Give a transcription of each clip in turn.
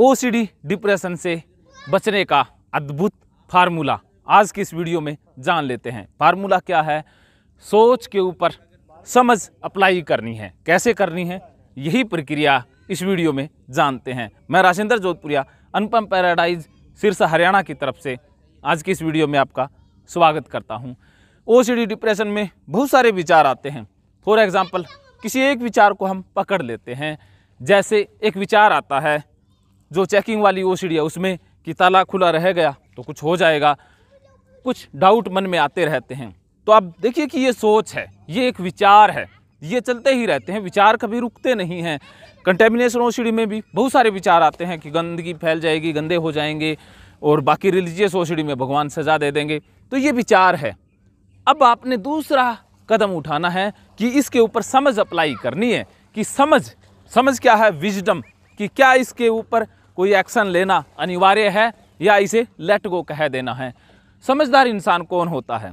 OCD depression से बचने का अद्भुत फार्मूला आज की इस वीडियो में जान लेते हैं फार्मूला क्या है सोच के ऊपर समझ अप्लाई करनी है कैसे करनी है यही प्रक्रिया इस वीडियो में जानते हैं मैं राजेंद्र जोधपुरिया अनुपम पैराडाइज सिरसा हरियाणा की तरफ से आज की इस वीडियो में आपका स्वागत करता हूँ ओ डिप्रेशन में बहुत सारे विचार आते हैं फॉर एग्ज़ाम्पल किसी एक विचार को हम पकड़ लेते हैं जैसे एक विचार आता है जो चेकिंग वाली ओ है उसमें कि ताला खुला रह गया तो कुछ हो जाएगा कुछ डाउट मन में आते रहते हैं तो आप देखिए कि ये सोच है ये एक विचार है ये चलते ही रहते हैं विचार कभी रुकते नहीं हैं कंटेमिनेशन ओसीडी में भी बहुत सारे विचार आते हैं कि गंदगी फैल जाएगी गंदे हो जाएंगे और बाकी रिलीजियस ओसीडी में भगवान सजा दे देंगे तो ये विचार है अब आपने दूसरा कदम उठाना है कि इसके ऊपर समझ अप्लाई करनी है कि समझ समझ क्या है विजडम कि क्या इसके ऊपर कोई एक्शन लेना अनिवार्य है या इसे लेट गो कह देना है समझदार इंसान कौन होता है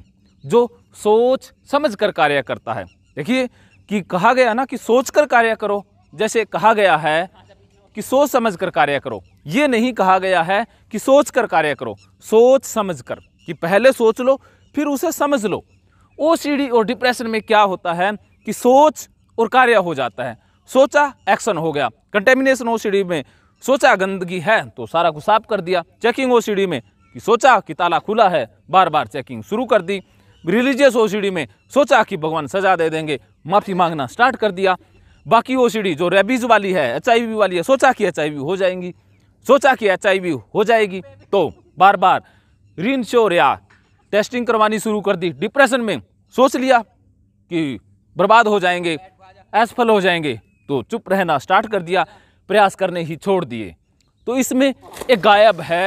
जो सोच समझ कर कार्य करता है देखिए कि कहा गया ना कि सोच कर कार्य करो जैसे कहा गया है कि सोच समझ कर कार्य करो ये नहीं कहा गया है कि सोच कर कार्य करो सोच समझ कर कि पहले सोच लो फिर उसे समझ लो ओ और डिप्रेशन में क्या होता है कि सोच और कार्य हो जाता है सोचा एक्शन हो गया कंटेमिनेशन ओ में सोचा गंदगी है तो सारा को साफ कर दिया चेकिंग ओ में कि सोचा कि ताला खुला है बार बार चेकिंग शुरू कर दी रिलीजियस ओ में सोचा कि भगवान सजा दे देंगे माफ़ी मांगना स्टार्ट कर दिया बाकी ओ जो रेबीज़ वाली है एच वाली है सोचा कि एच हो जाएंगी सोचा कि एच हो जाएगी तो बार बार रिन श्योर या टेस्टिंग करवानी शुरू कर दी डिप्रेशन में सोच लिया कि बर्बाद हो जाएंगे असफल हो जाएंगे तो चुप रहना स्टार्ट कर दिया प्रयास करने ही छोड़ दिए तो इसमें एक गायब है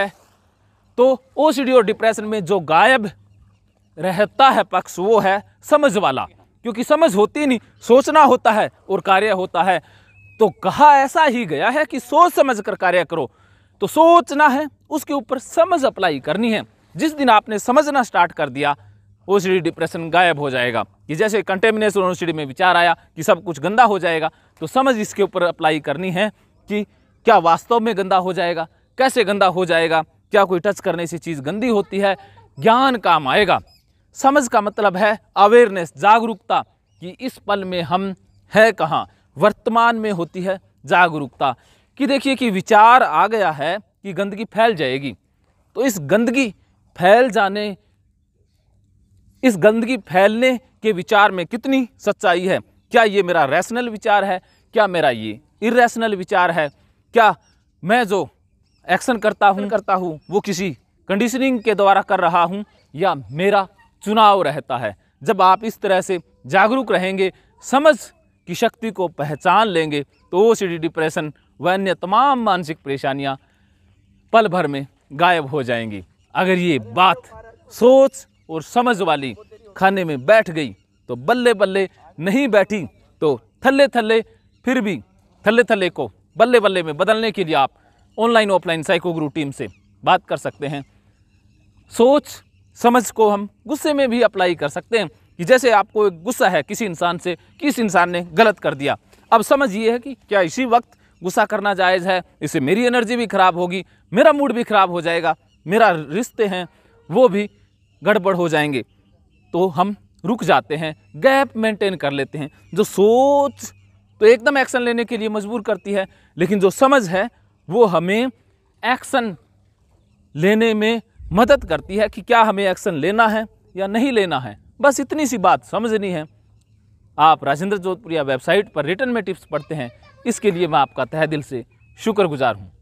तो ओ और डिप्रेशन में जो गायब रहता है पक्ष वो है समझ वाला क्योंकि समझ होती नहीं सोचना होता है और कार्य होता है तो कहा ऐसा ही गया है कि सोच समझ कर कार्य करो तो सोचना है उसके ऊपर समझ अप्लाई करनी है जिस दिन आपने समझना स्टार्ट कर दिया ओ डिप्रेशन गायब हो जाएगा कि जैसे कंटेमिनेशन ओ में विचार आया कि सब कुछ गंदा हो जाएगा तो समझ इसके ऊपर अप्लाई करनी है कि क्या वास्तव में गंदा हो जाएगा कैसे गंदा हो जाएगा क्या कोई टच करने से चीज़ गंदी होती है ज्ञान काम आएगा समझ का मतलब है अवेयरनेस जागरूकता कि इस पल में हम है कहाँ वर्तमान में होती है जागरूकता कि देखिए कि विचार आ गया है कि गंदगी फैल जाएगी तो इस गंदगी फैल जाने इस गंदगी फैलने के विचार में कितनी सच्चाई है क्या ये मेरा रैशनल विचार है क्या मेरा ये इरेशनल विचार है क्या मैं जो एक्शन करता हूँ करता हूँ वो किसी कंडीशनिंग के द्वारा कर रहा हूँ या मेरा चुनाव रहता है जब आप इस तरह से जागरूक रहेंगे समझ की शक्ति को पहचान लेंगे तो ओ डिप्रेशन व अन्य तमाम मानसिक परेशानियाँ पल भर में गायब हो जाएंगी अगर ये बात सोच और समझ वाली खाने में बैठ गई तो बल्ले बल्ले नहीं बैठी तो थल्ले थल्ले फिर भी थल्ले थल्ले को बल्ले बल्ले में बदलने के लिए आप online offline psycho guru team से बात कर सकते हैं सोच समझ को हम गुस्से में भी अप्लाई कर सकते हैं कि जैसे आपको एक गुस्सा है किसी इंसान से किस इंसान ने गलत कर दिया अब समझ ये है कि क्या इसी वक्त गुस्सा करना जायज़ है इससे मेरी एनर्जी भी ख़राब होगी मेरा मूड भी ख़राब हो जाएगा मेरा रिश्ते हैं वो भी गड़बड़ हो जाएंगे तो हम रुक जाते हैं गैप मेंटेन कर लेते हैं जो सोच तो एकदम एक्शन लेने के लिए मजबूर करती है लेकिन जो समझ है वो हमें एक्शन लेने में मदद करती है कि क्या हमें एक्शन लेना है या नहीं लेना है बस इतनी सी बात समझनी है आप राजेंद्र जोधपुरिया वेबसाइट पर रिटर्न में टिप्स पढ़ते हैं इसके लिए मैं आपका तह दिल से शुक्रगुजार हूँ